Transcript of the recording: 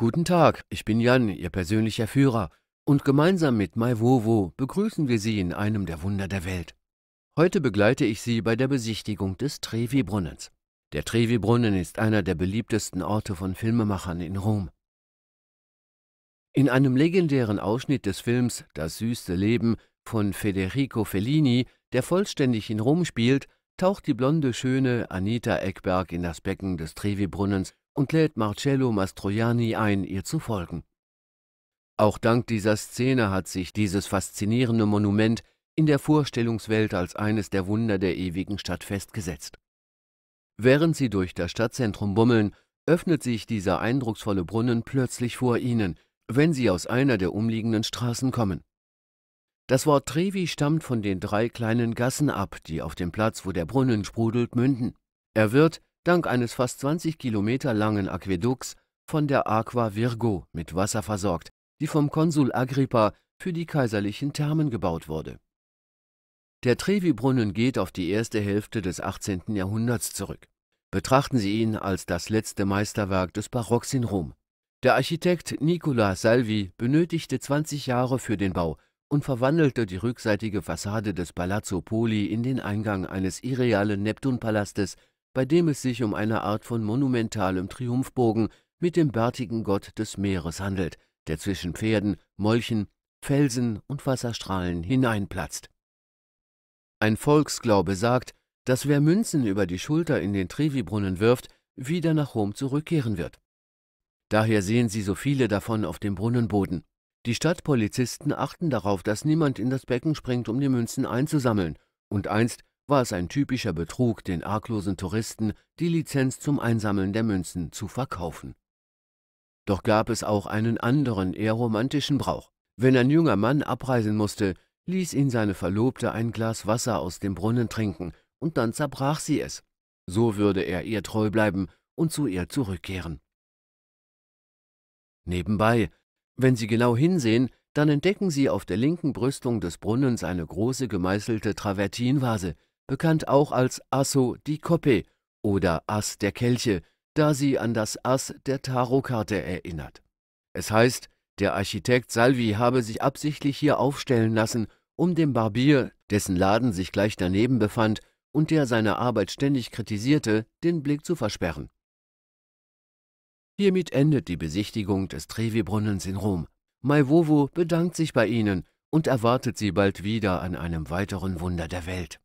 Guten Tag, ich bin Jan, Ihr persönlicher Führer, und gemeinsam mit Maiwowo begrüßen wir Sie in einem der Wunder der Welt. Heute begleite ich Sie bei der Besichtigung des Trevi-Brunnens. Der Trevi-Brunnen ist einer der beliebtesten Orte von Filmemachern in Rom. In einem legendären Ausschnitt des Films Das süße Leben von Federico Fellini, der vollständig in Rom spielt, taucht die blonde Schöne Anita Eckberg in das Becken des Trevi-Brunnens und lädt Marcello Mastroianni ein, ihr zu folgen. Auch dank dieser Szene hat sich dieses faszinierende Monument in der Vorstellungswelt als eines der Wunder der ewigen Stadt festgesetzt. Während sie durch das Stadtzentrum bummeln, öffnet sich dieser eindrucksvolle Brunnen plötzlich vor ihnen, wenn sie aus einer der umliegenden Straßen kommen. Das Wort Trevi stammt von den drei kleinen Gassen ab, die auf dem Platz, wo der Brunnen sprudelt, münden. Er wird, dank eines fast 20 Kilometer langen Aquädukts von der Aqua Virgo mit Wasser versorgt, die vom Konsul Agrippa für die kaiserlichen Thermen gebaut wurde. Der Trevi-Brunnen geht auf die erste Hälfte des 18. Jahrhunderts zurück. Betrachten Sie ihn als das letzte Meisterwerk des Barocks in Rom. Der Architekt Nicola Salvi benötigte 20 Jahre für den Bau und verwandelte die rückseitige Fassade des Palazzo Poli in den Eingang eines irrealen Neptunpalastes bei dem es sich um eine Art von monumentalem Triumphbogen mit dem bärtigen Gott des Meeres handelt, der zwischen Pferden, Molchen, Felsen und Wasserstrahlen hineinplatzt. Ein Volksglaube sagt, dass wer Münzen über die Schulter in den Trevi-Brunnen wirft, wieder nach Rom zurückkehren wird. Daher sehen sie so viele davon auf dem Brunnenboden. Die Stadtpolizisten achten darauf, dass niemand in das Becken springt, um die Münzen einzusammeln, und einst war es ein typischer Betrug, den arglosen Touristen die Lizenz zum Einsammeln der Münzen zu verkaufen. Doch gab es auch einen anderen, eher romantischen Brauch. Wenn ein junger Mann abreisen musste, ließ ihn seine Verlobte ein Glas Wasser aus dem Brunnen trinken, und dann zerbrach sie es. So würde er ihr treu bleiben und zu ihr zurückkehren. Nebenbei, wenn Sie genau hinsehen, dann entdecken Sie auf der linken Brüstung des Brunnens eine große gemeißelte Travertinvase, bekannt auch als Asso di Coppe oder Ass der Kelche, da sie an das Ass der Tarotkarte erinnert. Es heißt, der Architekt Salvi habe sich absichtlich hier aufstellen lassen, um dem Barbier, dessen Laden sich gleich daneben befand und der seine Arbeit ständig kritisierte, den Blick zu versperren. Hiermit endet die Besichtigung des Trevi-Brunnens in Rom. Maivovo bedankt sich bei Ihnen und erwartet Sie bald wieder an einem weiteren Wunder der Welt.